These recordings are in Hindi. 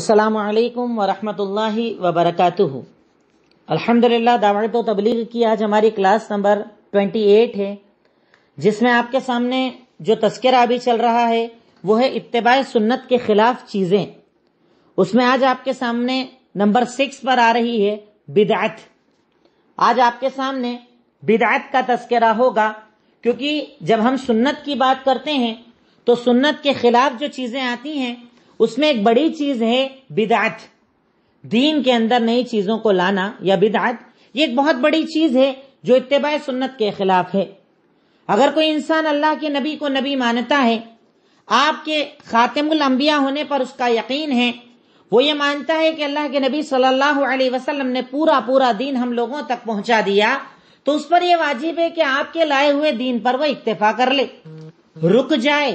असलकम वरहमल वबरक अल्हम्दुलिल्लाह दावा तो तबलीग की आज हमारी क्लास नंबर 28 है जिसमें आपके सामने जो तस्करा अभी चल रहा है वो है इत्तबा सुन्नत के खिलाफ चीजें उसमें आज आपके सामने नंबर सिक्स पर आ रही है बिदात आज आपके सामने बिदात का तस्करा होगा क्योंकि जब हम सुन्नत की बात करते हैं तो सुन्नत के खिलाफ जो चीजें आती हैं उसमें एक बड़ी चीज है बिदात दीन के अंदर नई चीजों को लाना या बिदात ये एक बहुत बड़ी चीज है जो इतबा सुन्नत के खिलाफ है अगर कोई इंसान अल्लाह के नबी को नबी मानता है आपके खातिमुल अंबिया होने पर उसका यकीन है वो ये मानता है कि अल्लाह के नबी सल्लल्लाहु अलैहि वसल्लम ने पूरा पूरा दीन हम लोगों तक पहुंचा दिया तो उस पर यह वाजिब है कि आपके लाए हुए दीन पर वो इक्तफा कर ले रुक जाए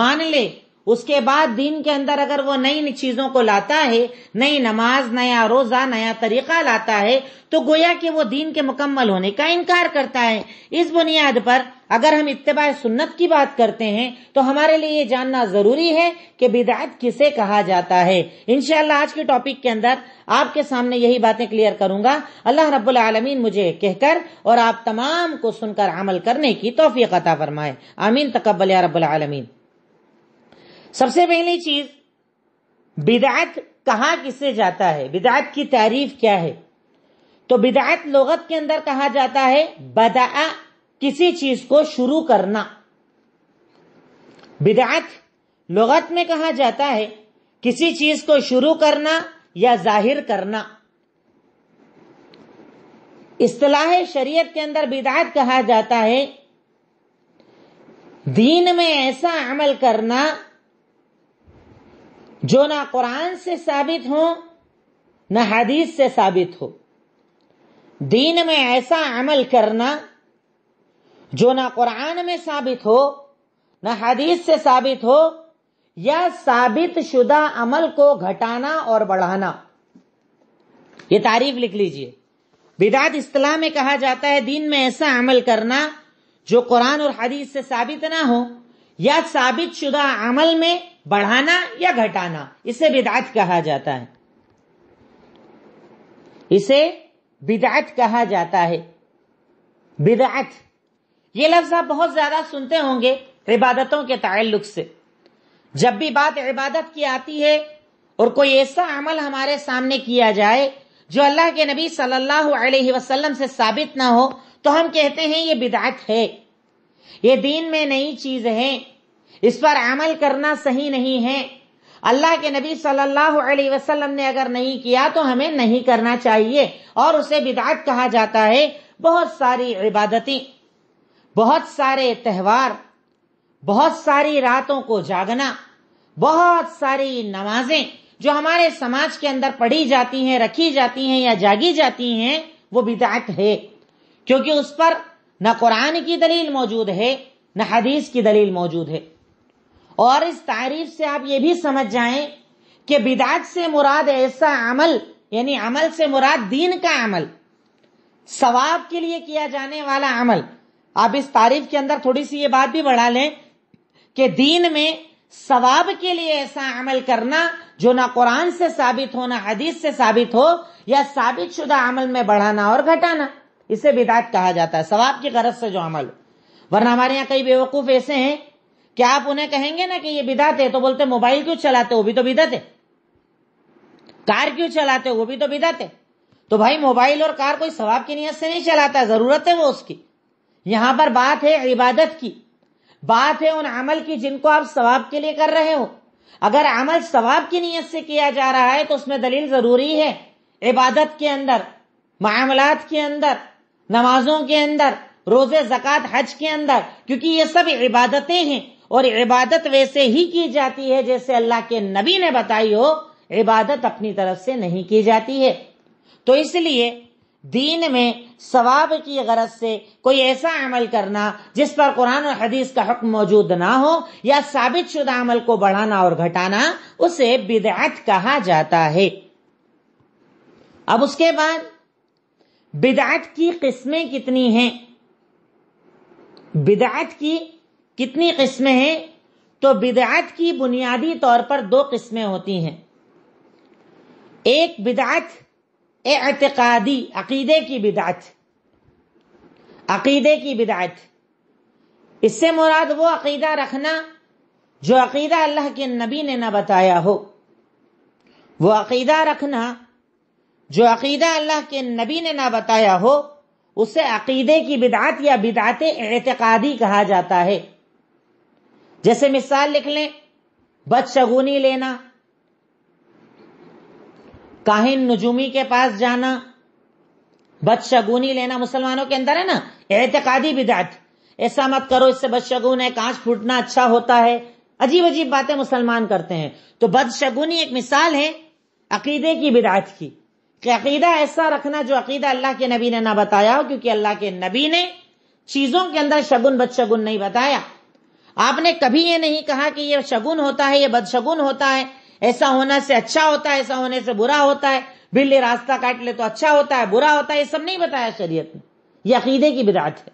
मान ले उसके बाद दिन के अंदर अगर वो नई चीजों को लाता है नई नमाज नया रोजा नया तरीका लाता है तो गोया कि वो दीन के मुकम्मल होने का इनकार करता है इस बुनियाद पर अगर हम इतबा सुन्नत की बात करते हैं तो हमारे लिए ये जानना जरूरी है कि बिदायत किसे कहा जाता है इनशाला आज के टॉपिक के अंदर आपके सामने यही बातें क्लियर करूंगा अल्लाह रब्बुल आलमीन मुझे कहकर और आप तमाम को सुनकर अमल करने की तोफी अता फरमाए आमीन तकबल या आलमीन सबसे पहली चीज बिदात कहा किससे जाता है बिदात की तारीफ क्या है तो बिदात लगत के अंदर कहा जाता है बदा किसी चीज को शुरू करना बिदात लगत में कहा जाता है किसी चीज को शुरू करना या जाहिर करना इस्तलाह शरीयत के अंदर बिदात कहा जाता है दीन में ऐसा अमल करना जो ना कुरान से साबित हो ना हदीस से साबित हो दीन में ऐसा अमल करना जो ना कुरान में साबित हो ना हदीस से साबित हो या साबित शुदा अमल को घटाना और बढ़ाना ये तारीफ लिख लीजिए बिदात इस्लाम में कहा जाता है दीन में ऐसा अमल करना जो कुरान और हदीस से साबित ना हो या साबित शुदा अमल में बढ़ाना या घटाना इसे बिदात कहा जाता है इसे बिदात कहा जाता है बिदात ये लफ्ज आप बहुत ज्यादा सुनते होंगे इबादतों के ताल्लुक से जब भी बात इबादत की आती है और कोई ऐसा अमल हमारे सामने किया जाए जो अल्लाह के नबी सल्लल्लाहु अलैहि वसल्लम से साबित ना हो तो हम कहते हैं ये बिदात है ये दीन में नई चीज है इस पर अमल करना सही नहीं है अल्लाह के नबी सल्लल्लाहु अलैहि वसल्लम ने अगर नहीं किया तो हमें नहीं करना चाहिए और उसे बिदात कहा जाता है बहुत सारी इबादतें बहुत सारे त्यौहार बहुत सारी रातों को जागना बहुत सारी नमाजें जो हमारे समाज के अंदर पढ़ी जाती हैं रखी जाती हैं या जागी जाती हैं वो बिदात है क्योंकि उस पर न कुरान की दलील मौजूद है न हदीस की दलील मौजूद है और इस तारीफ से आप ये भी समझ जाएं कि बिदात से मुराद ऐसा अमल यानी अमल से मुराद दीन का अमल सवाब के लिए किया जाने वाला अमल आप इस तारीफ के अंदर थोड़ी सी ये बात भी बढ़ा लें कि दीन में सवाब के लिए ऐसा अमल करना जो ना कुरान से साबित हो ना हदीस से साबित हो या साबित शुदा अमल में बढ़ाना और घटाना इसे बिदात कहा जाता है सवाब की गरज से जो अमल वरना हमारे यहाँ कई बेवकूफ ऐसे हैं क्या आप उन्हें कहेंगे ना कि ये बिदात है तो बोलते मोबाइल क्यों चलाते वो भी तो बिदत है कार क्यों चलाते वो भी तो बिदात है तो भाई मोबाइल और कार कोई सवाब की नीयत से नहीं चलाता जरूरत है वो उसकी यहां पर बात है इबादत की बात है उन अमल की जिनको आप सवाब के लिए कर रहे हो अगर अमल सवाब की नीयत से किया जा रहा है तो उसमें दलील जरूरी है इबादत के अंदर मामलात के अंदर नमाजों के अंदर रोजे जक़ात हज के अंदर क्योंकि ये सब इबादतें हैं और इबादत वैसे ही की जाती है जैसे अल्लाह के नबी ने बताई हो इबादत अपनी तरफ से नहीं की जाती है तो इसलिए दीन में सवाब की गरज से कोई ऐसा अमल करना जिस पर कुरान और हदीस का हक मौजूद ना हो या साबित शुदा अमल को बढ़ाना और घटाना उसे बिदअत कहा जाता है अब उसके बाद बिदअत की किस्में कितनी हैं बिदअत की कितनी किस्में हैं तो बिदात की बुनियादी तौर पर दो किस्में होती हैं एक बिदात एतकादी अकीदे की बिदात अकीदे की बिदात इससे मुराद वो अकीदा रखना जो अकीदा अल्लाह के नबी ने ना बताया हो वो अकीदा रखना जो अकीदा अल्लाह के नबी ने ना बताया हो उसे अकीदे की बिदात या बिदात एतकादी कहा जाता है जैसे मिसाल लिख लें बदशगुनी लेना काहिन नजूमी के पास जाना बदशगुनी लेना मुसलमानों के अंदर है ना एहतकादी बिदात ऐसा मत करो इससे बदशगुन है कांच फूटना अच्छा होता है अजीब अजीब बातें मुसलमान करते हैं तो बदशगुनी एक मिसाल है अकीदे की बिदात की कि अकीदा ऐसा रखना जो अकीदा अल्लाह के नबी ने ना बताया हो क्योंकि अल्लाह के नबी ने चीजों के अंदर शगुन बदशगुन नहीं बताया आपने कभी ये नहीं कहा कि ये शगुन होता है ये बदशगुन होता है ऐसा होना से अच्छा होता है ऐसा होने से बुरा होता है बिल्ली रास्ता काट ले तो अच्छा होता है बुरा होता है ये सब नहीं बताया शरीयत ने ये अकीदे की बिदात है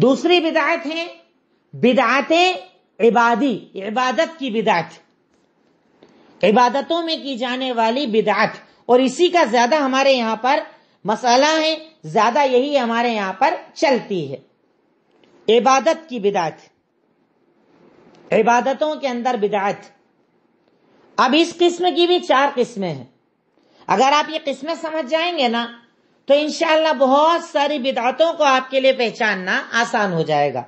दूसरी बिदात है बिदात इबादी इबादत की बिदात इबादतों में की जाने वाली बिदात और इसी का ज्यादा हमारे यहां पर मसाला है ज्यादा यही हमारे यहां पर चलती है इबादत की बिदात इबादतों के अंदर बिदात अब इस किस्म की भी चार किस्में हैं अगर आप ये किस्में समझ जाएंगे ना तो इनशाला बहुत सारी बिदातों को आपके लिए पहचानना आसान हो जाएगा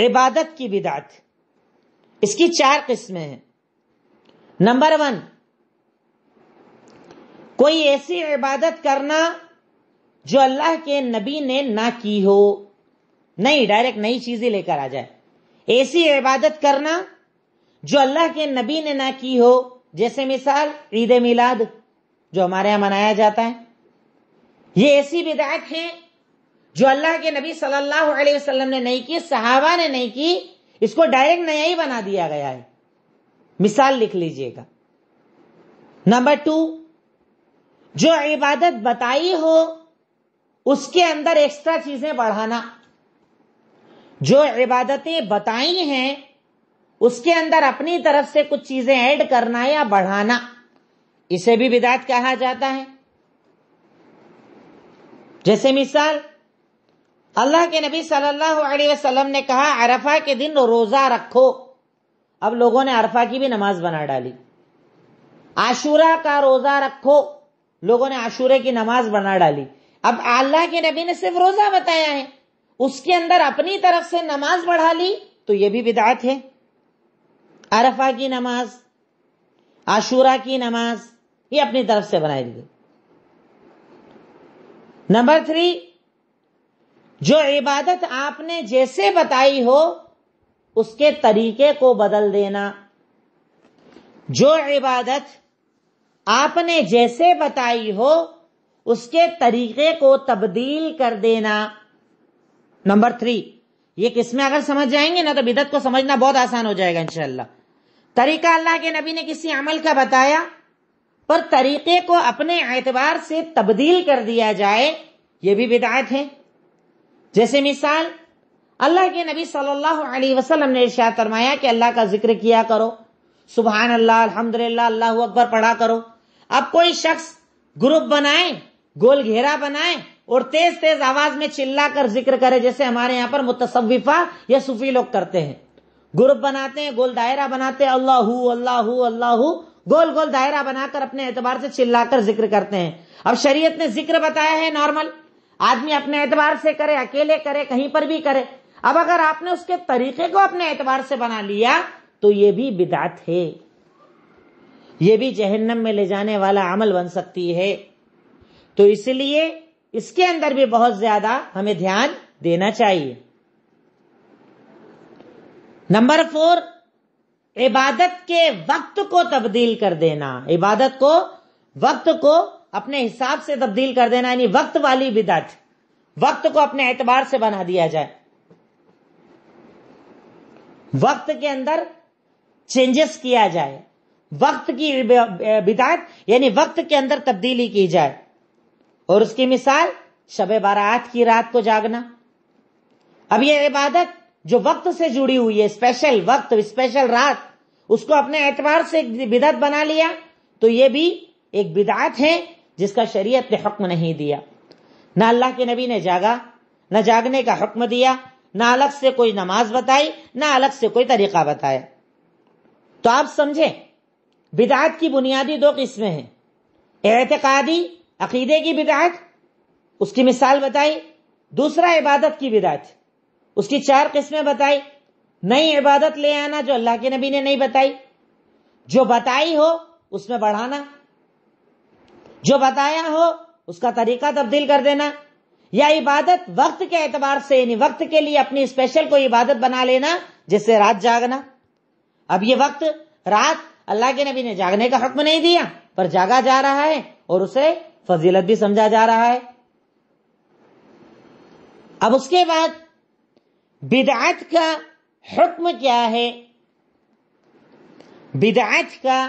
इबादत की बिदात इसकी चार किस्में हैं नंबर वन कोई ऐसी इबादत करना जो अल्लाह के नबी ने ना की हो नहीं डायरेक्ट नई चीजें लेकर आ जाए ऐसी इबादत करना जो अल्लाह के नबी ने ना की हो जैसे मिसाल ईद मिलाद जो हमारे यहां मनाया जाता है ये ऐसी विदायत है जो अल्लाह के नबी सल्लल्लाहु अलैहि वसल्लम ने नहीं की सहाबा ने नहीं की इसको डायरेक्ट नया ही बना दिया गया है मिसाल लिख लीजिएगा नंबर टू जो इबादत बताई हो उसके अंदर एक्स्ट्रा चीजें बढ़ाना जो इबादतें बताई हैं उसके अंदर अपनी तरफ से कुछ चीजें ऐड करना या बढ़ाना इसे भी विदात कहा जाता है जैसे मिसाल अल्लाह के नबी सल्लल्लाहु अलैहि वसल्लम ने कहा अरफा के दिन रोजा रखो अब लोगों ने अरफा की भी नमाज बना डाली आशूरा का रोजा रखो लोगों ने आशूरे की नमाज बना डाली अब अल्लाह के नबी ने सिर्फ रोजा बताया है उसके अंदर अपनी तरफ से नमाज बढ़ा ली तो यह भी विदात है अरफा की नमाज आशूरा की नमाज ये अपनी तरफ से बनाई दी नंबर थ्री जो इबादत आपने जैसे बताई हो उसके तरीके को बदल देना जो इबादत आपने जैसे बताई हो उसके तरीके को तब्दील कर देना नंबर थ्री ये किसमें अगर समझ जाएंगे ना तो बिदत को समझना बहुत आसान हो जाएगा इनशाला तरीका अल्लाह के नबी ने किसी अमल का बताया पर तरीके को अपने एतबार से तब्दील कर दिया जाए ये भी बिदायत है जैसे मिसाल अल्लाह के नबी सल्लल्लाहु अलैहि वसल्लम ने इर्शाद फरमाया कि अल्लाह का जिक्र किया करो सुबहान अल्लाह अल्हम्दुलिल्लाह अल्लाह अकबर पढ़ा करो अब कोई शख्स ग्रुप बनाए गोल घेरा बनाए और तेज तेज आवाज में चिल्लाकर जिक्र करे जैसे हमारे यहाँ पर मुतसविफा या सूफी लोग करते हैं ग्रुप बनाते हैं गोल दायरा बनाते हैं अल्लाह अल्लाह अल्लाह गोल गोल दायरा बनाकर अपने एतबार से चिल्लाकर जिक्र करते हैं अब शरीयत ने जिक्र बताया है नॉर्मल आदमी अपने एतबार से करे अकेले करे कहीं पर भी करे अब अगर आपने उसके तरीके को अपने एतबार से बना लिया तो ये भी बिदात है ये भी जहन्नम में ले जाने वाला अमल बन सकती है तो इसलिए इसके अंदर भी बहुत ज्यादा हमें ध्यान देना चाहिए नंबर फोर इबादत के वक्त को तब्दील कर देना इबादत को वक्त को अपने हिसाब से तब्दील कर देना यानी वक्त वाली बिदत वक्त को अपने एतबार से बना दिया जाए वक्त के अंदर चेंजेस किया जाए वक्त की बिदात यानी वक्त के अंदर तब्दीली की जाए और उसकी मिसाल शब बारात की रात को जागना अब ये इबादत जो वक्त से जुड़ी हुई है स्पेशल वक्त स्पेशल रात उसको अपने एतवार से एक बना लिया तो ये भी एक बिदात है जिसका शरीयत ने हुक्म नहीं दिया ना अल्लाह के नबी ने जागा न जागने का हुक्म दिया ना अलग से कोई नमाज बताई ना अलग से कोई तरीका बताया तो आप समझे बिदात की बुनियादी दो किस्में हैं एतकादी अकीदे की बिदात उसकी मिसाल बताई दूसरा इबादत की बिदात उसकी चार किस्में बताई नई इबादत ले आना जो अल्लाह के नबी ने नहीं बताई जो बताई हो उसमें बढ़ाना जो बताया हो उसका तरीका तब्दील कर देना या इबादत वक्त के एतबार से यानी वक्त के लिए अपनी स्पेशल कोई इबादत बना लेना जिससे रात जागना अब ये वक्त रात अल्लाह के नबी ने जागने का हक नहीं दिया पर जागा जा रहा है और उसे फजीलत भी समझा जा रहा है अब उसके बाद बिदात का हुक्म क्या है बिदात का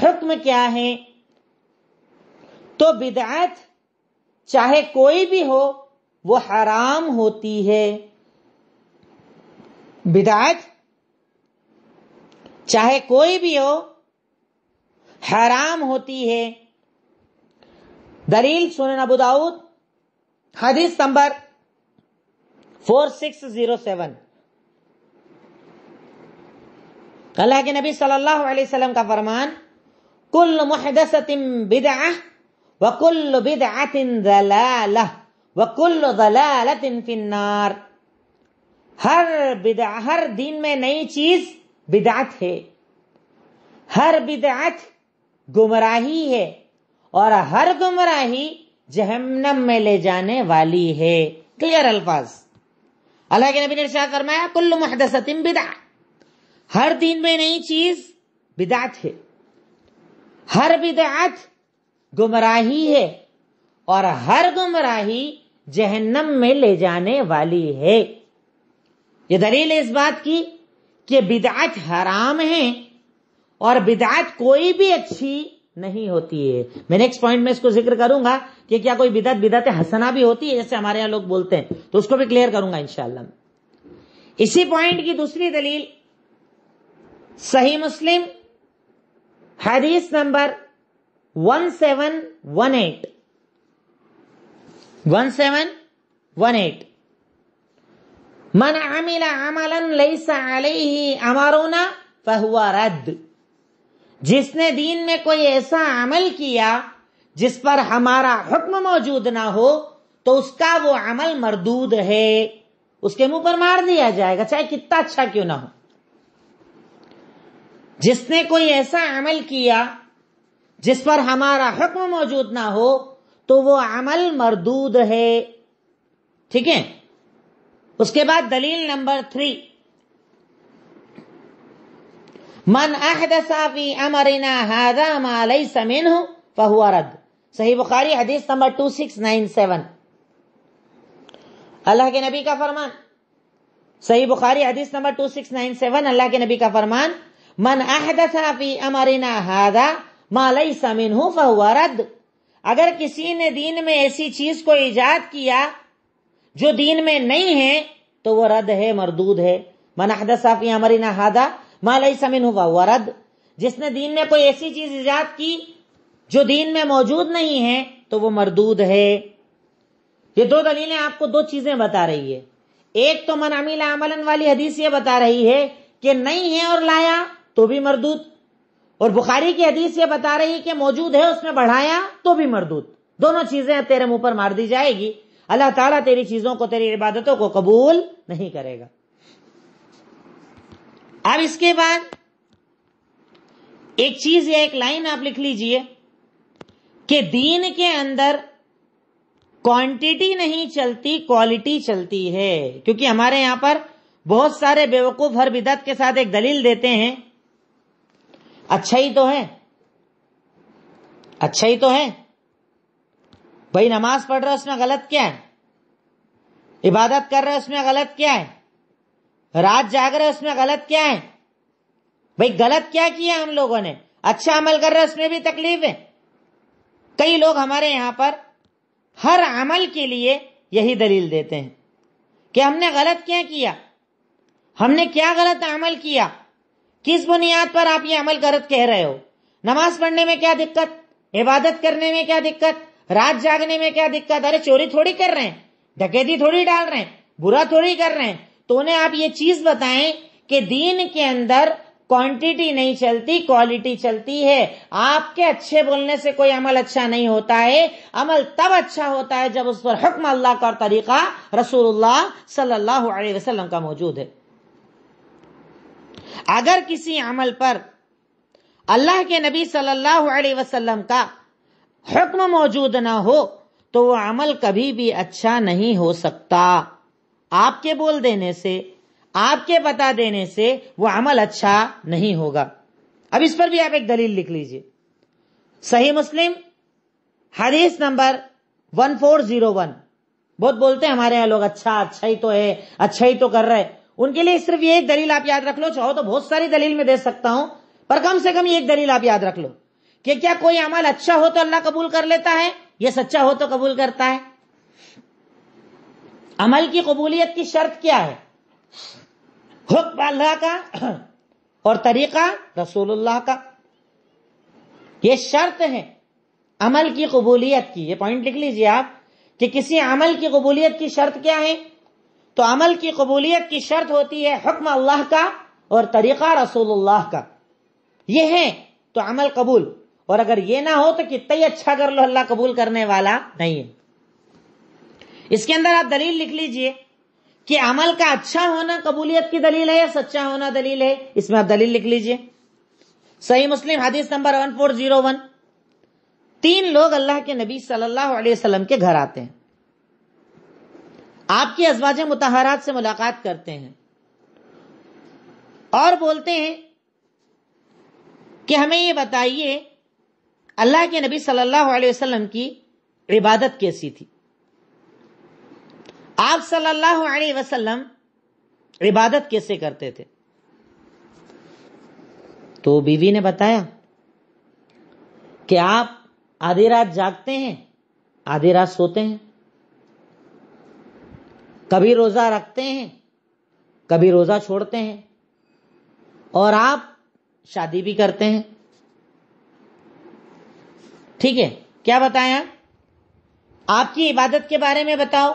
हुक्म क्या है तो बिदात चाहे कोई भी हो वो हराम होती है बिदात चाहे कोई भी हो हराम होती है दलील सुन अबू दाऊद हदीस number four six zero seven अल्लाह के नबी सल्लल्लाहु अलैहि वसल्लम का फरमान कुल मुहदसतिम बिदआ व कुल बिदअतिन दलालह व कुल दलालतिन फिन्नार हर बिदआ हर दिन में नई चीज बिदअत है हर बिदअत गुमराही है और हर गुमराही जहन्नम में ले जाने वाली है क्लियर अल्फाज अल्लाह के नबी ने इरशाद फरमाया कुल मुहदसतिन बिदअ हर दिन में नई चीज बिदात है हर बिदात गुमराही है और हर गुमराही जहन्नम में ले जाने वाली है ये दलील इस बात की कि बिदात हराम है और बिदात कोई भी अच्छी नहीं होती है मैं नेक्स्ट पॉइंट में इसको जिक्र करूंगा कि क्या कोई बिदत बिदत हसना भी होती है जैसे हमारे यहां लोग बोलते हैं तो उसको भी क्लियर करूंगा इंशाला इसी पॉइंट की दूसरी दलील सही मुस्लिम हदीस number one seven one eight one seven one eight मन आमिला अमलन लई अलैहि अमरुना फहुवा रद्द जिसने दीन में कोई ऐसा अमल किया जिस पर हमारा हुक्म मौजूद ना हो तो उसका वो अमल मरदूद है उसके मुंह पर मार दिया जाएगा चाहे कितना अच्छा क्यों ना हो जिसने कोई ऐसा अमल किया जिस पर हमारा हुक्म मौजूद ना हो तो वो अमल मरदूद है ठीक है उसके बाद दलील नंबर थ्री मन अहदसाफी अमरना हादा मालई समिन फहुआ रद सही बुखारी हदीस number two six nine seven अल्लाह के नबी का फरमान सही बुखारी हदीस number two six nine seven अल्लाह के नबी का फरमान मन अहदसाफी अमरना हादा मालई समिन फहुआ रद अगर किसी ने दीन में ऐसी चीज को ईजाद किया जो दीन में नहीं है तो वो रद है मरदूद है मन अहदसाफी अमरना हादा मालई समिन हुआ वरद जिसने दीन में कोई ऐसी चीज ईजाद की जो दीन में मौजूद नहीं है तो वो मरदूद है ये दो दलीलें आपको दो चीजें बता रही है एक तो मनामी अमलन वाली हदीस ये बता रही है कि नहीं है और लाया तो भी मरदूत और बुखारी की हदीस ये बता रही है कि मौजूद है उसमें बढ़ाया तो भी मरदूत दोनों चीजें तेरे मुंह पर मार दी जाएगी अल्लाह ताला तेरी चीजों को तेरी इबादतों को कबूल नहीं करेगा अब इसके बाद एक चीज या एक लाइन आप लिख लीजिए कि दीन के अंदर क्वांटिटी नहीं चलती क्वालिटी चलती है क्योंकि हमारे यहां पर बहुत सारे बेवकूफ हर बिदत के साथ एक दलील देते हैं अच्छा ही तो है अच्छा ही तो है भाई नमाज पढ़ रहा है उसमें गलत क्या है इबादत कर रहा है उसमें गलत क्या है रात जाग रहे उसमें गलत क्या है भाई गलत क्या किया हम लोगों ने अच्छा अमल कर रहे उसमें भी तकलीफ है कई लोग हमारे यहां पर हर अमल के लिए यही दलील देते हैं कि हमने गलत क्या किया हमने क्या गलत अमल किया किस बुनियाद पर आप ये अमल गलत कह रहे हो नमाज पढ़ने में क्या दिक्कत इबादत करने में क्या दिक्कत रात जागने में क्या दिक्कत अरे चोरी थोड़ी कर रहे हैं डकैती थोड़ी डाल रहे हैं बुरा थोड़ी कर रहे हैं तो उन्हें आप ये चीज बताएं कि दीन के अंदर क्वांटिटी नहीं चलती क्वालिटी चलती है आपके अच्छे बोलने से कोई अमल अच्छा नहीं होता है अमल तब अच्छा होता है जब उस पर हुक्म अल्लाह का तरीका रसूलुल्लाह सल्लल्लाहु अलैहि वसल्लम का मौजूद है अगर किसी अमल पर अल्लाह के नबी सल्लल्लाहु अलैहि वसल्लम का हुक्म मौजूद ना हो तो वो अमल कभी भी अच्छा नहीं हो सकता आपके बोल देने से आपके बता देने से वो अमल अच्छा नहीं होगा अब इस पर भी आप एक दलील लिख लीजिए सही मुस्लिम हदीस नंबर 1401 बहुत बोलते हैं हमारे यहां लोग अच्छा अच्छा ही तो है अच्छा ही तो कर रहे उनके लिए सिर्फ ये एक दलील आप याद रख लो चाहो तो बहुत सारी दलील में दे सकता हूं पर कम से कम ये एक दलील आप याद रख लो कि क्या कोई अमल अच्छा हो तो अल्लाह कबूल कर लेता है ये सच्चा हो तो कबूल करता है अमल की कबूलियत की शर्त क्या है हुक्म अल्लाह का और तरीका रसूलुल्लाह का ये शर्त है अमल की कबूलियत की ये पॉइंट लिख लीजिए आप कि किसी अमल की कबूलियत की शर्त क्या है तो अमल की कबूलियत की शर्त होती है हुक्म अल्लाह का और तरीका रसूलुल्लाह का ये है तो अमल कबूल और अगर ये ना हो तो कितना ही अच्छा कर लो अल्लाह कबूल करने वाला नहीं है इसके अंदर आप दलील लिख लीजिए कि अमल का अच्छा होना कबूलियत की दलील है या सच्चा होना दलील है इसमें आप दलील लिख लीजिए सही मुस्लिम हदीस number one four zero one तीन लोग अल्लाह के नबी सल्लल्लाहु अलैहि वसल्लम के घर आते हैं आपकी अजवाज मुतहरात से मुलाकात करते हैं और बोलते हैं कि हमें ये बताइए अल्लाह के नबी सल्लल्लाहु अलैहि वसल्लम की इबादत कैसी थी आप सल्लल्लाहु अलैहि वसल्लम इबादत कैसे करते थे तो बीवी ने बताया कि आप आधी रात जागते हैं आधी रात सोते हैं कभी रोजा रखते हैं कभी रोजा छोड़ते हैं और आप शादी भी करते हैं ठीक है क्या बताया आपकी इबादत के बारे में बताओ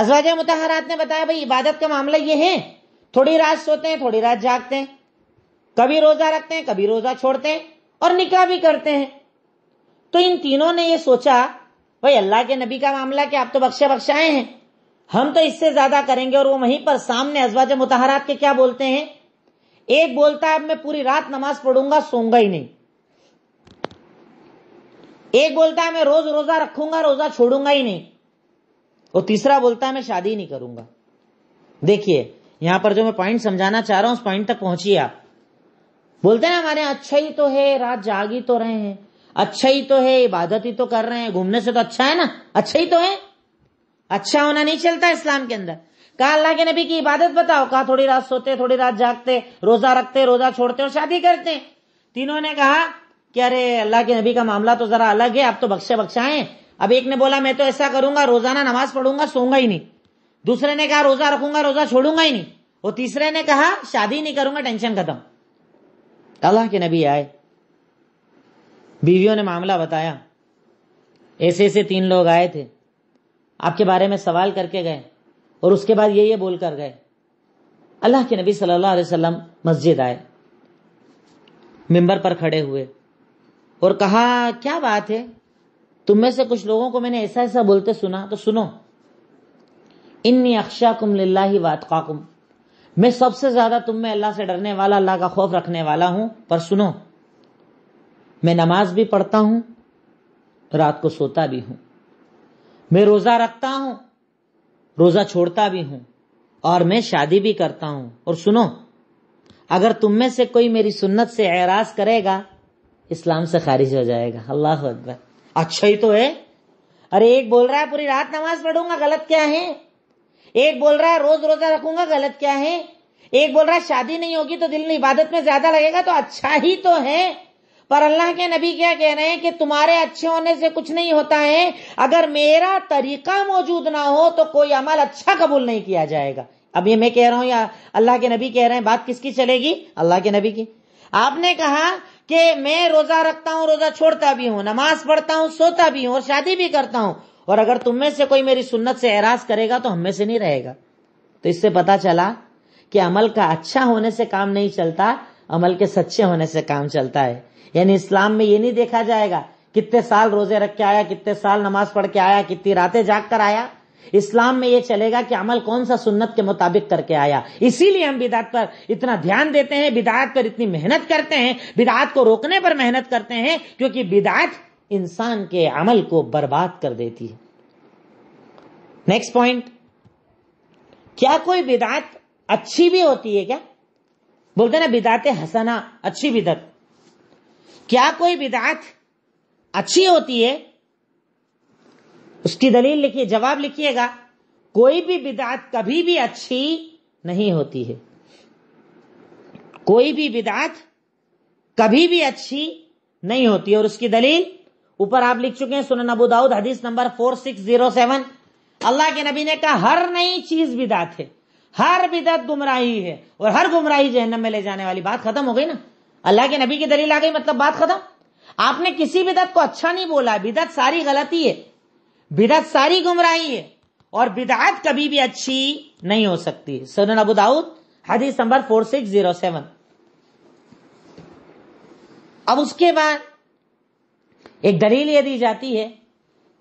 अजवाज मुताहरात ने बताया भाई इबादत का मामला ये है थोड़ी रात सोते हैं थोड़ी रात जागते हैं कभी रोजा रखते हैं कभी रोजा छोड़ते हैं और निकाह भी करते हैं तो इन तीनों ने यह सोचा भाई अल्लाह के नबी का मामला कि आप तो बख्शे बख्शाए हैं हम तो इससे ज्यादा करेंगे और वो वहीं पर सामने अजवाज मुताहरात के क्या बोलते हैं एक बोलता है मैं पूरी रात नमाज पढ़ूंगा सोंगा ही नहीं एक बोलता है मैं रोज रोजा रखूंगा रोजा छोड़ूंगा ही नहीं और तीसरा बोलता है मैं शादी नहीं करूंगा देखिए यहां पर जो मैं पॉइंट समझाना चाह रहा हूं उस पॉइंट तक पहुंचिए आप बोलते हैं हमारे अच्छा ही तो है रात जाग ही तो रहे हैं अच्छा ही तो है इबादत ही तो कर रहे हैं घूमने से तो अच्छा है ना अच्छा ही तो है अच्छा होना नहीं चलता इस्लाम के अंदर कहा अल्लाह के नबी की इबादत बताओ कहा थोड़ी रात सोते थोड़ी रात जागते रोजा रखते रोजा छोड़ते और शादी करते तीनों ने कहा कि अरे अल्लाह के नबी का मामला तो जरा अलग है आप तो बख्शे बख्शाए अब एक ने बोला मैं तो ऐसा करूंगा रोजाना नमाज पढ़ूंगा सोंगा ही नहीं दूसरे ने कहा रोजा रखूंगा रोजा छोड़ूंगा ही नहीं और तीसरे ने कहा शादी नहीं करूंगा टेंशन खत्म अल्लाह के नबी आए बीवियों ने मामला बताया ऐसे ऐसे तीन लोग आए थे आपके बारे में सवाल करके गए और उसके बाद ये ये बोलकर गए अल्लाह के नबी सल्लल्लाहु अलैहि वसल्लम मस्जिद आए मिंबर पर खड़े हुए और कहा क्या बात है तुम में से कुछ लोगों को मैंने ऐसा ऐसा बोलते सुना तो सुनो इन अक्षा कुम लाला ही मैं सबसे ज्यादा तुम में अल्लाह से डरने वाला अल्लाह का खौफ रखने वाला हूं पर सुनो मैं नमाज भी पढ़ता हूं रात को सोता भी हूं मैं रोजा रखता हूं रोजा छोड़ता भी हूं और मैं शादी भी करता हूं और सुनो अगर तुम में से कोई मेरी सुन्नत से एराज करेगा इस्लाम से खारिज हो जाएगा अल्लाह अकबर अच्छा ही तो है अरे एक बोल रहा है पूरी रात नमाज पढ़ूंगा गलत क्या है एक बोल रहा है रोज रोजा रखूंगा गलत क्या है एक बोल रहा है शादी नहीं होगी तो दिल इबादत में ज्यादा लगेगा तो अच्छा ही तो है पर अल्लाह के नबी क्या कह रहे हैं कि तुम्हारे अच्छे होने से कुछ नहीं होता है अगर मेरा तरीका मौजूद ना हो तो कोई अमल अच्छा कबूल नहीं किया जाएगा अब ये मैं कह रहा हूं या अल्लाह के नबी कह रहे हैं बात किसकी चलेगी अल्लाह के नबी की आपने कहा कि मैं रोजा रखता हूँ रोजा छोड़ता भी हूँ नमाज पढ़ता हूँ सोता भी हूँ और शादी भी करता हूँ और अगर तुम में से कोई मेरी सुन्नत से एराज करेगा तो हमें से नहीं रहेगा तो इससे पता चला कि अमल का अच्छा होने से काम नहीं चलता अमल के सच्चे होने से काम चलता है यानी इस्लाम में ये नहीं देखा जाएगा कितने साल रोजे रख के आया कितने साल नमाज पढ़ के आया कितनी रातें जाग कर आया इस्लाम में ये चलेगा कि अमल कौन सा सुन्नत के मुताबिक करके आया इसीलिए हम बिदात पर इतना ध्यान देते हैं बिदात पर इतनी मेहनत करते हैं बिदात को रोकने पर मेहनत करते हैं क्योंकि बिदात इंसान के अमल को बर्बाद कर देती है नेक्स्ट पॉइंट क्या कोई बिदात अच्छी भी होती है क्या बोलते ना बिदाते हसना अच्छी बिदत क्या कोई बिदात अच्छी होती है उसकी दलील लिखिए जवाब लिखिएगा कोई भी बिदात कभी भी अच्छी नहीं होती है कोई भी बिदात कभी भी अच्छी नहीं होती और उसकी दलील ऊपर आप लिख चुके हैं सुन अबू दाऊद हदीस number four six zero seven अल्लाह के नबी ने कहा हर नई चीज बिदात है हर विदात गुमराही है और हर गुमराही जहनम में ले जाने वाली बात खत्म हो गई ना अल्लाह के नबी की दलील आ गई मतलब बात खत्म आपने किसी दत्त को अच्छा नहीं बोला बिदत सारी गलती है बिदात सारी गुमराही है और बिदात कभी भी अच्छी नहीं हो सकती सोनन अबू दाऊद हदीस number four six zero seven अब उसके बाद एक दलील यह दी जाती है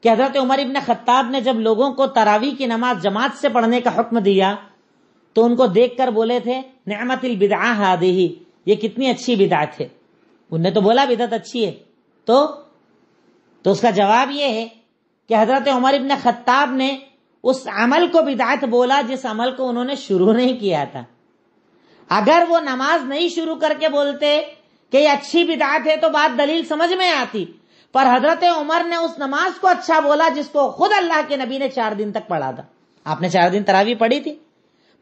कि हजरत उमर इबन खत्ताब ने जब लोगों को तरावी की नमाज जमात से पढ़ने का हुक्म दिया तो उनको देखकर बोले थे नमतिल बिदा ही ये कितनी अच्छी बिदात है उनने तो बोला बिदत अच्छी है तो, तो उसका जवाब यह है कि हजरत उमर इबन खत्ताब ने उस अमल को बिदात बोला जिस अमल को उन्होंने शुरू नहीं किया था अगर वो नमाज नहीं शुरू करके बोलते कि ये अच्छी बिदात है तो बात दलील समझ में आती पर हजरत उमर ने उस नमाज को अच्छा बोला जिसको खुद अल्लाह के नबी ने चार दिन तक पढ़ा था आपने चार दिन तरावी पढ़ी थी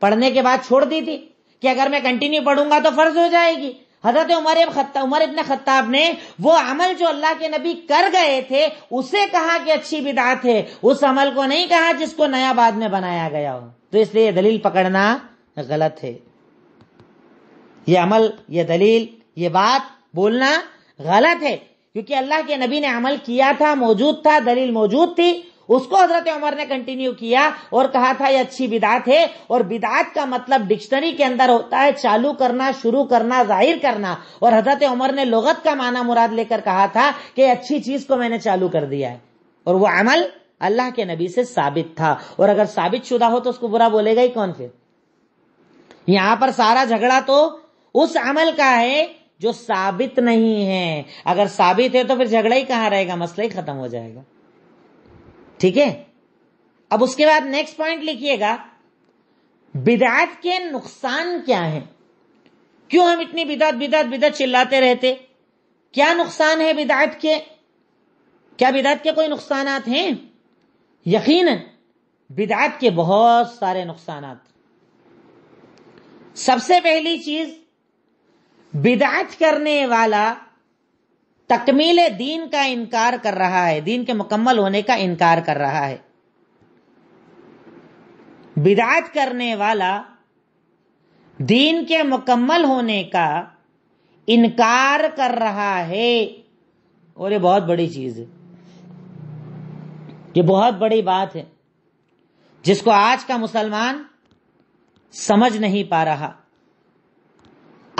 पढ़ने के बाद छोड़ दी थी कि अगर मैं कंटिन्यू पढ़ूंगा तो फर्ज हो जाएगी हजरत उमर उमर इबन खत्ताब ने वो अमल जो अल्लाह के नबी कर गए थे उसे कहा कि अच्छी बिदात है उस अमल को नहीं कहा जिसको नया बाद में बनाया गया हो तो इसलिए दलील पकड़ना गलत है ये अमल ये दलील ये बात बोलना गलत है क्योंकि अल्लाह के नबी ने अमल किया था मौजूद था दलील मौजूद थी उसको हजरत उमर ने कंटिन्यू किया और कहा था ये अच्छी बिदात है और बिदात का मतलब डिक्शनरी के अंदर होता है चालू करना शुरू करना जाहिर करना और हजरत उमर ने लगत का माना मुराद लेकर कहा था कि अच्छी चीज को मैंने चालू कर दिया है और वो अमल अल्लाह के नबी से साबित था और अगर साबित शुदा हो तो उसको बुरा बोलेगा ही कौन फिर यहां पर सारा झगड़ा तो उस अमल का है जो साबित नहीं है अगर साबित है तो फिर झगड़ा ही कहां रहेगा मसला ही खत्म हो जाएगा ठीक है अब उसके बाद नेक्स्ट पॉइंट लिखिएगा बिदात के नुकसान क्या है क्यों हम इतनी बिदात बिदात बिदात चिल्लाते रहते क्या नुकसान है बिदात के क्या बिदात के कोई नुकसान हैं यकीन बिदात के बहुत सारे नुकसान सबसे पहली चीज बिदात करने वाला तकमील दीन का इनकार कर रहा है दीन के मुकम्मल होने का इनकार कर रहा है बिदात करने वाला दीन के मुकम्मल होने का इनकार कर रहा है और ये बहुत बड़ी चीज है ये बहुत बड़ी बात है जिसको आज का मुसलमान समझ नहीं पा रहा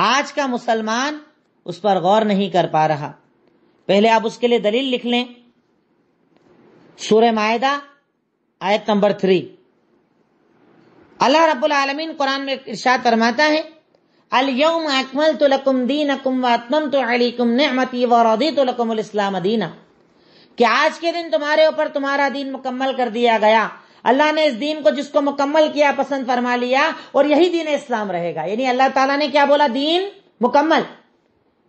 आज का मुसलमान उस पर गौर नहीं कर पा रहा पहले आप उसके लिए दलील लिख लें सूर्य मायदा आयत नंबर थ्री अल्लाह रब्बुल आलमीन कुरान में इर्शाद फरमाता है अल यौम अकमल लकुम दीन अकुम वतमम तो अलीकुम नमती वरदी तो इस्लाम दीना कि आज के दिन तुम्हारे ऊपर तुम्हारा दीन मुकम्मल कर दिया गया अल्लाह ने इस दीन को जिसको मुकम्मल किया पसंद फरमा लिया और यही दीन इस्लाम रहेगा यानी अल्लाह ताला ने क्या बोला दीन मुकम्मल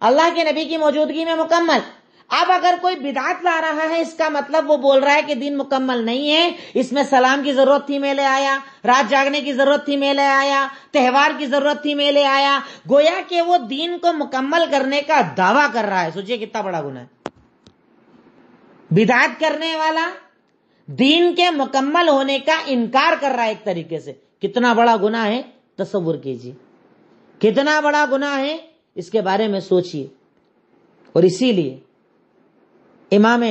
अल्लाह के नबी की मौजूदगी में मुकम्मल अब अगर कोई बिदात ला रहा है इसका मतलब वो बोल रहा है कि दिन मुकम्मल नहीं है इसमें सलाम की जरूरत थी मेले आया रात जागने की जरूरत थी मेले आया त्यौहार की जरूरत थी मेले आया गोया कि वो दिन को मुकम्मल करने का दावा कर रहा है सोचिए कितना बड़ा गुना है बिदात करने वाला दीन के मुकम्मल होने का इनकार कर रहा है एक तरीके से कितना बड़ा गुना है तस्वुर कीजिए कितना बड़ा गुना है इसके बारे में सोचिए और इसीलिए इमाम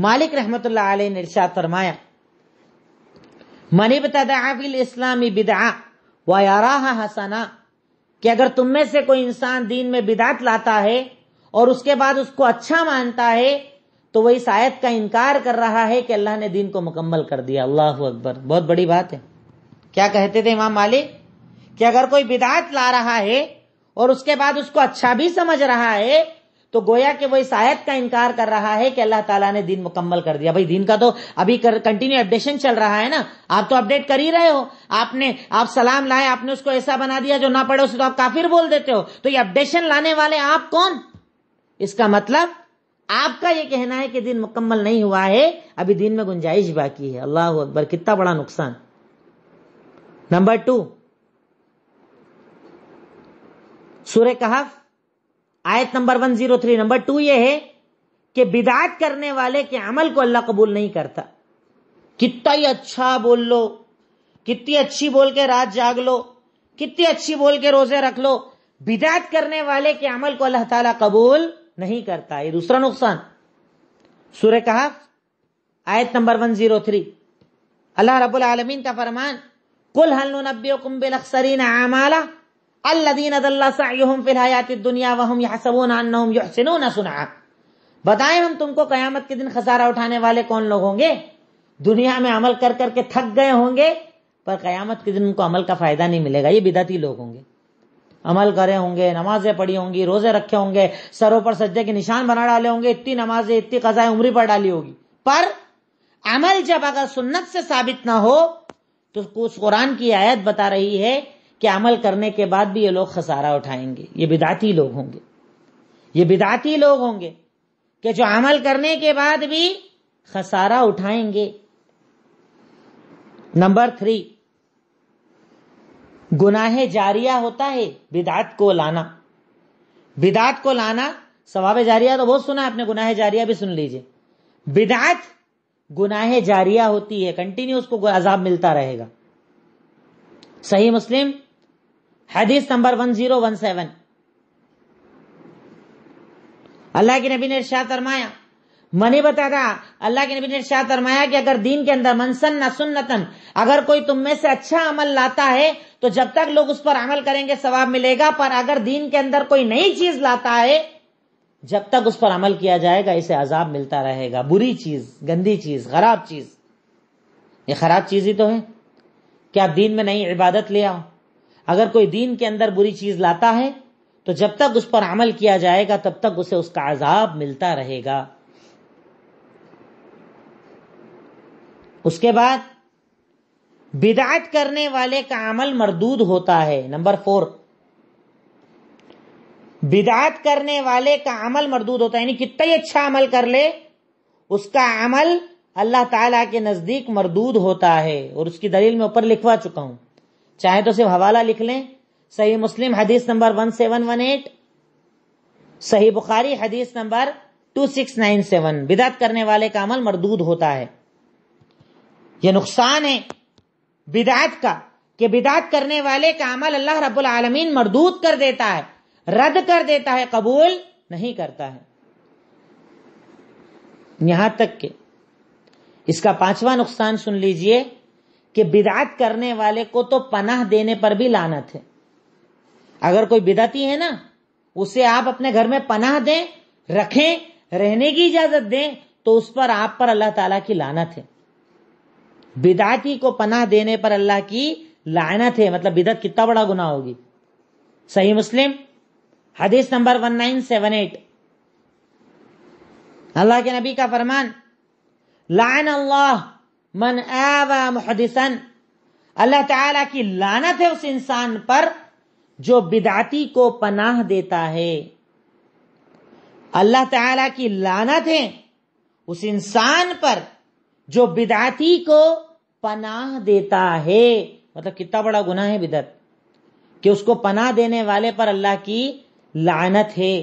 मालिक रहमत ने इर्शाद फरमाया मनी बिल इस्लामी बिदा व याराहा हसना कि अगर तुम में से कोई इंसान दीन में बिदात लाता है और उसके बाद उसको अच्छा मानता है तो वह इस आयत का इनकार कर रहा है कि अल्लाह ने दीन को मुकम्मल कर दिया अल्लाह अकबर बहुत बड़ी बात है क्या कहते थे इमाम मालिक कि अगर कोई बिदात ला रहा है और उसके बाद उसको अच्छा भी समझ रहा है तो गोया के वो इस आयत का इनकार कर रहा है कि अल्लाह ताला ने दिन मुकम्मल कर दिया भाई दिन का तो अभी कंटिन्यू अपडेशन चल रहा है ना आप तो अपडेट कर ही रहे हो आपने आप सलाम लाए आपने उसको ऐसा बना दिया जो ना पड़े उसे तो आप काफिर बोल देते हो तो ये अपडेशन लाने वाले आप कौन इसका मतलब आपका यह कहना है कि दिन मुकम्मल नहीं हुआ है अभी दिन में गुंजाइश बाकी है अल्लाह अकबर कितना बड़ा नुकसान नंबर टू सूर्य कहा आयत नंबर 103 नंबर टू ये है कि बिदात करने वाले के अमल को अल्लाह कबूल नहीं करता कितना ही अच्छा बोल लो कितनी अच्छी बोल के रात जाग लो कितनी अच्छी बोल के रोजे रख लो बिदात करने वाले के अमल को अल्लाह ताला कबूल नहीं करता ये दूसरा नुकसान सूर्य कहा आयत नंबर 103 अल्लाह रबुल आलमीन का फरमान कुल हल नबी बिल अक्सरीन आमाला सुना बताएं हम तुमको कयामत के दिन खसारा उठाने वाले कौन लोग होंगे दुनिया में अमल कर करके थक गए होंगे पर कयामत के दिन उनको अमल का फायदा नहीं मिलेगा ये बिदाती लोग होंगे अमल करे होंगे नमाजें पढ़ी होंगी रोजे रखे होंगे सरों पर सज्जे के निशान बना डाले होंगे इतनी नमाजें इतनी कजाएं उम्री पर डाली होगी पर अमल जब अगर सुन्नत से साबित ना हो तो कुछ कुरान की आयत बता रही है कि अमल करने के बाद भी ये लोग खसारा उठाएंगे ये बिदाती लोग होंगे ये बिदाती लोग होंगे कि जो अमल करने के बाद भी खसारा उठाएंगे नंबर थ्री गुनाह जारिया होता है बिदात को लाना बिदात को लाना सवाब जारिया तो बहुत सुना आपने गुनाह जारिया भी सुन लीजिए बिदात गुनाह जारिया होती है कंटिन्यू उसको अजाब मिलता रहेगा सही मुस्लिम हदीस नंबर 1017 अल्लाह के नबी ने तरमाया फरमाया मैंने बताया अल्लाह के नबी ने इर्शाद फरमाया कि अगर दीन के अंदर मनसन न सुन्नतन अगर कोई तुम में से अच्छा अमल लाता है तो जब तक लोग उस पर अमल करेंगे सवाब मिलेगा पर अगर दीन के अंदर कोई नई चीज लाता है जब तक उस पर अमल किया जाएगा इसे अजाब मिलता रहेगा बुरी चीज गंदी चीज खराब चीज ये खराब चीज ही तो है क्या दीन में नई इबादत ले आओ अगर कोई दीन के अंदर बुरी चीज लाता है तो जब तक उस पर अमल किया जाएगा तब तक उसे उसका अजाब मिलता रहेगा उसके बाद बिदात करने वाले का अमल मरदूद होता है नंबर फोर बिदात करने वाले का अमल मरदूद होता है यानी कितना ही अच्छा अमल कर ले उसका अमल अल्लाह ताला के नजदीक मरदूद होता है और उसकी दलील में ऊपर लिखवा चुका हूं चाहे तो सिर्फ हवाला लिख लें सही मुस्लिम हदीस number one seven one eight सही बुखारी हदीस number two six nine seven बिदात करने वाले का अमल मरदूद होता है यह नुकसान है बिदात का कि बिदात करने वाले का अमल अल्लाह रब्बुल आलमीन मरदूद कर देता है रद्द कर देता है कबूल नहीं करता है यहां तक के इसका पांचवा नुकसान सुन लीजिए कि बिदात करने वाले को तो पनाह देने पर भी लानत है अगर कोई बिदाती है ना उसे आप अपने घर में पनाह दें रखें रहने की इजाजत दें तो उस पर आप पर अल्लाह ताला की लानत है बिदाती को पनाह देने पर अल्लाह की लानत है मतलब बिदत कितना बड़ा गुना होगी सही मुस्लिम हदीस number one nine seven eight अल्लाह के नबी का फरमान लाइन अल्लाह मन आवा मुहदिसन अल्लाह ताला की लानत है उस इंसान पर जो बिदाती को पनाह देता है अल्लाह ताला की लानत है उस इंसान पर जो बिदाती को पनाह देता है मतलब कितना बड़ा गुना है बिदत कि उसको पनाह देने वाले पर अल्लाह की लानत है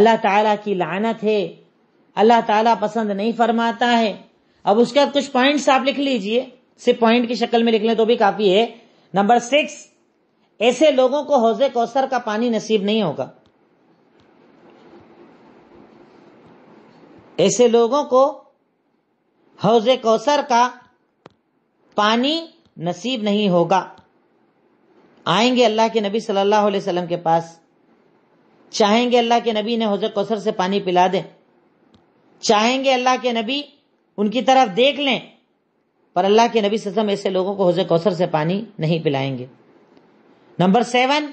अल्लाह ताला की लानत है अल्लाह ताला पसंद नहीं फरमाता है अब उसके बाद कुछ पॉइंट्स आप लिख लीजिए सिर्फ पॉइंट की शक्ल में लिख लें तो भी काफी है नंबर सिक्स ऐसे लोगों को हौजे कौसर का पानी नसीब नहीं होगा ऐसे लोगों को हौजे कौसर का पानी नसीब नहीं होगा आएंगे अल्लाह के नबी सल्लल्लाहु अलैहि वसल्लम के पास चाहेंगे अल्लाह के नबी ने हौजे कौसर से पानी पिला दें चाहेंगे अल्लाह के नबी उनकी तरफ देख लें पर अल्लाह के नबी सजम ऐसे लोगों को हौज कौसर से पानी नहीं पिलाएंगे नंबर सेवन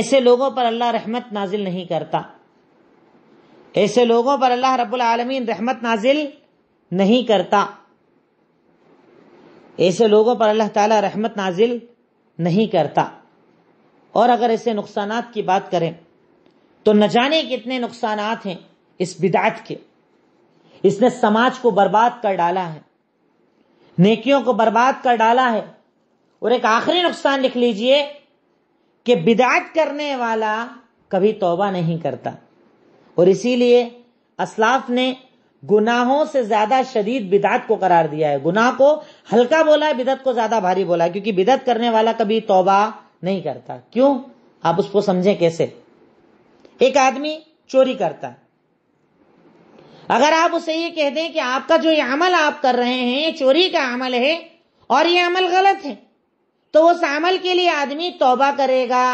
ऐसे लोगों पर अल्लाह रहमत नाजिल नहीं करता ऐसे लोगों पर अल्लाह रब्बुल रबालमीन रहमत नाजिल नहीं करता ऐसे लोगों पर अल्लाह ताला रहमत नाजिल नहीं करता और अगर ऐसे नुकसान की बात करें तो न जाने कितने नुकसान हैं इस बिदात के इसने समाज को बर्बाद कर डाला है नेकियों को बर्बाद कर डाला है और एक आखिरी नुकसान लिख लीजिए कि बिदात करने वाला कभी तौबा नहीं करता और इसीलिए असलाफ ने गुनाहों से ज्यादा शदीद बिदात को करार दिया है गुनाह को हल्का बोला है बिदत को ज्यादा भारी बोला है क्योंकि बिदत करने वाला कभी तौबा नहीं करता क्यों आप उसको समझें कैसे एक आदमी चोरी करता है अगर आप उसे ये कह दें कि आपका जो ये अमल आप कर रहे हैं ये चोरी का अमल है और ये अमल गलत है तो उस अमल के लिए आदमी तोबा करेगा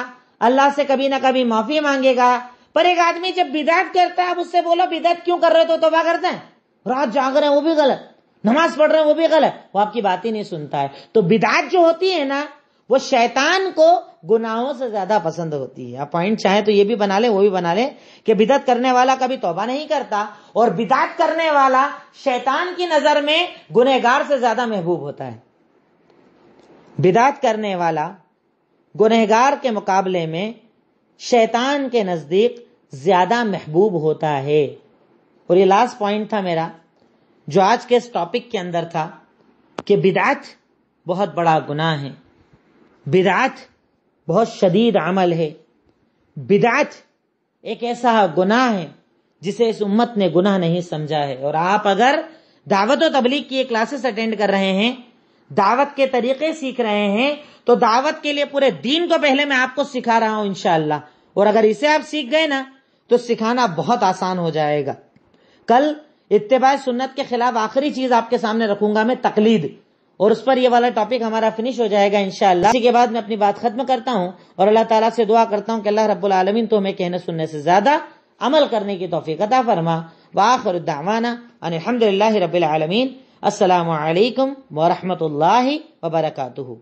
अल्लाह से कभी ना कभी माफी मांगेगा पर एक आदमी जब बिदात करता है अब उससे बोलो बिदात क्यों कर रहे हो तो तोबा करते हैं रात जाग रहे हैं वो भी गलत नमाज पढ़ रहे हैं वो भी गलत वो आपकी बात ही नहीं सुनता है तो बिदात जो होती है ना वो शैतान को गुनाहों से ज्यादा पसंद होती है आप पॉइंट चाहे तो ये भी बना ले वो भी बना ले कि बिदत करने वाला कभी तोबा नहीं करता और बिदात करने वाला शैतान की नजर में गुनहगार से ज्यादा महबूब होता है बिदात करने वाला गुनहगार के मुकाबले में शैतान के नजदीक ज्यादा महबूब होता है और ये लास्ट पॉइंट था मेरा जो आज के इस टॉपिक के अंदर था कि बिदात बहुत बड़ा गुनाह है बिदात बहुत शदीद अमल है बिदात एक ऐसा गुनाह है जिसे इस उम्मत ने गुनाह नहीं समझा है और आप अगर दावत और तबलीग की क्लासेस अटेंड कर रहे हैं दावत के तरीके सीख रहे हैं तो दावत के लिए पूरे दीन को पहले मैं आपको सिखा रहा हूं इनशाला और अगर इसे आप सीख गए ना तो सिखाना बहुत आसान हो जाएगा कल इतबा सुन्नत के खिलाफ आखिरी चीज आपके सामने रखूंगा मैं तकलीद और उस पर ये वाला टॉपिक हमारा फिनिश हो जाएगा इंशाल्लाह इसी के बाद मैं अपनी बात खत्म करता हूँ और अल्लाह ताला से दुआ करता हूँ कि अल्लाह रब्बुल आलमीन तो हमें कहने सुनने से ज्यादा अमल करने की तोफीक अता फरमा अलहमद अलहमदिल्ला रबीआलमीन असलकम वरहमत ला वबरकू